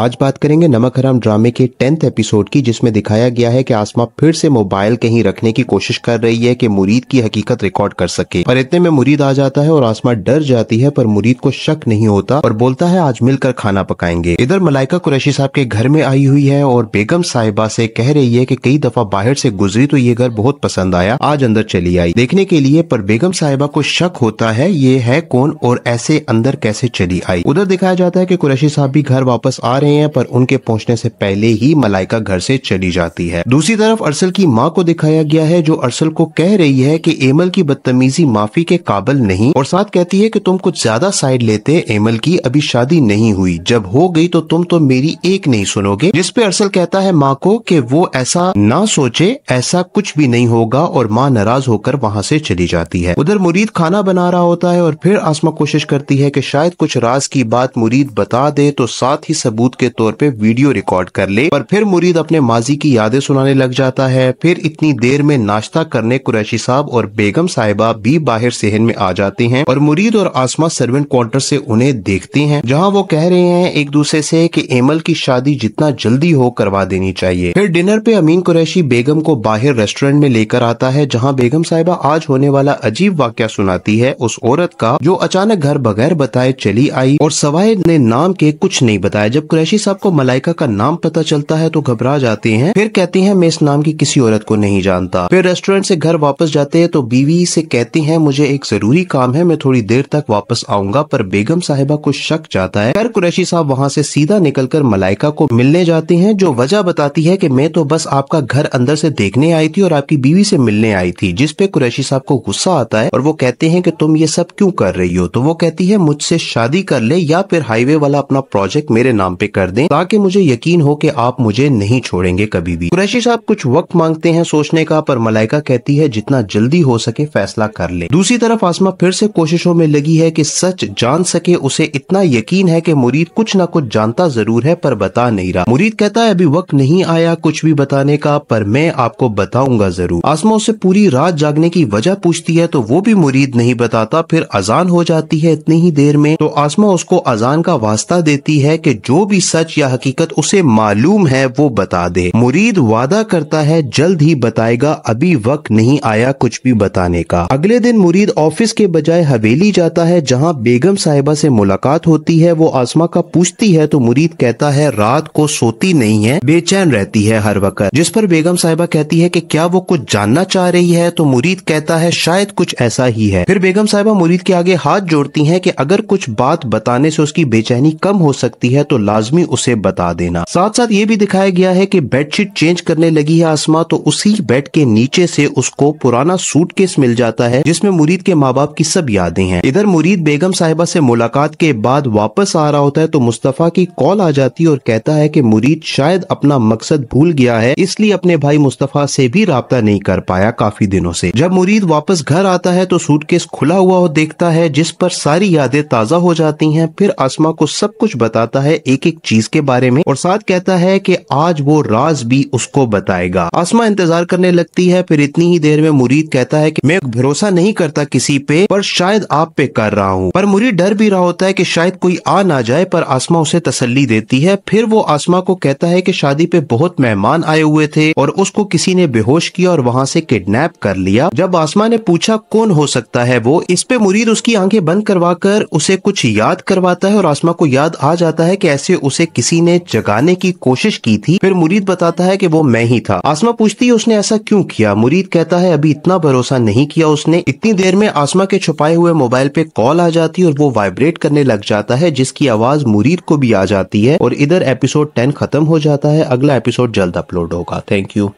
आज बात करेंगे नमक हराम ड्रामे के टेंथ एपिसोड की जिसमें दिखाया गया है कि आसमा फिर से मोबाइल कहीं रखने की कोशिश कर रही है कि मुरीद की हकीकत रिकॉर्ड कर सके पर इतने में मुरीद आ जाता है और आसमा डर जाती है पर मुरीद को शक नहीं होता और बोलता है आज मिलकर खाना पकाएंगे इधर मलाइका कुरैशी साहब के घर में आई हुई है और बेगम साहिबा से कह रही है की कई दफा बाहर से गुजरी तो ये घर बहुत पसंद आया आज अंदर चली आई देखने के लिए पर बेगम साहिबा को शक होता है ये है कौन और ऐसे अंदर कैसे चली आई उधर दिखाया जाता है की कुरैशी साहब भी घर वापस आ रहे हैं पर उनके पहुंचने से पहले ही मलाइका घर से चली जाती है दूसरी तरफ अरसल की माँ को दिखाया गया है जो अरसल को कह रही है कि एमल की बदतमीजी माफी के काबल नहीं और साथ कहती है कि तुम कुछ ज्यादा साइड लेते एमल की अभी शादी नहीं हुई जब हो गई तो तुम तो मेरी एक नहीं सुनोगे जिसपे अरसल कहता है माँ को कि वो ऐसा ना सोचे ऐसा कुछ भी नहीं होगा और माँ नाराज होकर वहाँ से चली जाती है उधर मुरीद खाना बना रहा होता है और फिर आसमा कोशिश करती है कि शायद कुछ राज की बात मुरीद बता दे तो साथ ही सबूत सबूत के तौर पे वीडियो रिकॉर्ड कर ले पर फिर मुरीद अपने माजी की यादें सुनाने लग जाता है फिर इतनी देर में नाश्ता करने कुरैशी साहब और बेगम साहिबा भी बाहर सेहन में आ जाते हैं और मुरीद और आसमा सर्वेंट क्वार्टर से उन्हें देखती हैं जहाँ वो कह रहे हैं एक दूसरे से कि एमल की शादी जितना जल्दी हो करवा देनी चाहिए फिर डिनर पे अमीन कुरैशी बेगम को बाहर रेस्टोरेंट में लेकर आता है जहाँ बेगम साहिबा आज होने वाला अजीब वाक्य सुनाती है उस औरत का जो अचानक घर बगैर बताए चली आई और सवाए ने नाम के कुछ नहीं बताया जब कुरैशी कुरैशी साहब को मलाइका का नाम पता चलता है तो घबरा जाते हैं फिर कहती हैं मैं इस नाम की किसी औरत को नहीं जानता फिर रेस्टोरेंट से घर वापस जाते हैं तो बीवी से कहती हैं मुझे एक जरूरी काम है मैं थोड़ी देर तक वापस आऊंगा पर बेगम साहिबा को शक जाता है फिर कुरैशी साहब वहाँ से सीधा कर मलाइका को मिलने जाते हैं जो वजह बताती है की मैं तो बस आपका घर अंदर से देखने आई थी और आपकी बीवी से मिलने आई थी जिसपे कुरैशी साहब को गुस्सा आता है और वो कहते हैं की तुम ये सब क्यों कर रही हो तो वो कहती है मुझसे शादी कर ले या फिर हाईवे वाला अपना प्रोजेक्ट मेरे नाम पे कर दें ताकि मुझे यकीन हो कि आप मुझे नहीं छोड़ेंगे कभी भी कुरैशी साहब कुछ वक्त मांगते हैं सोचने का पर मलाइका कहती है जितना जल्दी हो सके फैसला कर ले दूसरी तरफ आसमा फिर से कोशिशों में लगी है की सच जान सके उसे इतना यकीन है की मुरीद कुछ ना कुछ जानता जरूर है पर बता नहीं रहा मुरीद कहता है अभी वक्त नहीं आया कुछ भी बताने का पर मैं आपको बताऊंगा जरूर आसमा उसे पूरी रात जागने की वजह पूछती है तो वो भी मुरीद नहीं बताता फिर अजान हो जाती है इतनी ही देर में तो आसमा उसको अजान का वास्ता देती है कि जो भी सच या हकीकत उसे मालूम है वो बता दे मुरीद वादा करता है जल्द ही बताएगा अभी वक्त नहीं आया कुछ भी बताने का अगले दिन मुरीद ऑफिस के बजाय हवेली जाता है जहाँ बेगम साहिबा से मुलाकात होती है वो आसमा का पूछती है तो मुरीद कहता है रात को सोती नहीं है बेचैन रहती है हर वक्त जिस पर बेगम साहिबा कहती है की क्या वो कुछ जानना चाह रही है तो मुरीद कहता है शायद कुछ ऐसा ही है फिर बेगम साहिबा मुरीद के आगे हाथ जोड़ती है की अगर कुछ बात बताने से उसकी बेचैनी कम हो सकती है तो लाजमी लाजमी उसे बता देना साथ साथ ये भी दिखाया गया है की बेडशीट चेंज करने लगी है आसमा तो उसी बेड के नीचे से उसको पुराना सूट मिल जाता है जिसमे मुरीद के माँ बाप की सब यादें हैं इधर मुरीद बेगम साहिबा से मुलाकात के बाद वापस आ रहा होता है तो मुस्तफ़ा की कॉल आ जाती है और कहता है की मुरीद शायद अपना मकसद भूल गया है इसलिए अपने भाई मुस्तफ़ा से भी रबता नहीं कर पाया काफी दिनों से जब मुरीद वापस घर आता है तो सूट केस खुला हुआ हो देखता है जिस पर सारी यादें ताजा हो जाती हैं फिर आसमा को सब कुछ बताता है एक एक चीज के बारे में और साथ कहता है कि आज वो राज भी उसको बताएगा आसमा इंतजार करने लगती है फिर इतनी ही देर में मुरीद कहता है कि मैं भरोसा नहीं करता किसी पे पर शायद आप पे कर रहा हूँ पर मुरीद डर भी रहा होता है कि शायद कोई आ ना जाए पर आसमा उसे तसली देती है फिर वो आसमा को कहता है की शादी पे बहुत मेहमान आए हुए थे और उसको किसी ने बेहोश किया और वहाँ से किडनेप कर लिया जब आसमा ने पूछा कौन हो सकता है वो इस पे मुरीद उसकी आंखें बंद करवा कर उसे कुछ याद करवाता है और आसमा को याद आ जाता है की ऐसे उसे किसी ने जगाने की कोशिश की थी फिर मुरीद बताता है कि वो मैं ही था आसमा पूछती है उसने ऐसा क्यों किया मुरीद कहता है अभी इतना भरोसा नहीं किया उसने इतनी देर में आसमा के छुपाए हुए मोबाइल पे कॉल आ जाती है और वो वाइब्रेट करने लग जाता है जिसकी आवाज मुरीद को भी आ जाती है और इधर एपिसोड टेन खत्म हो जाता है अगला एपिसोड जल्द अपलोड होगा थैंक यू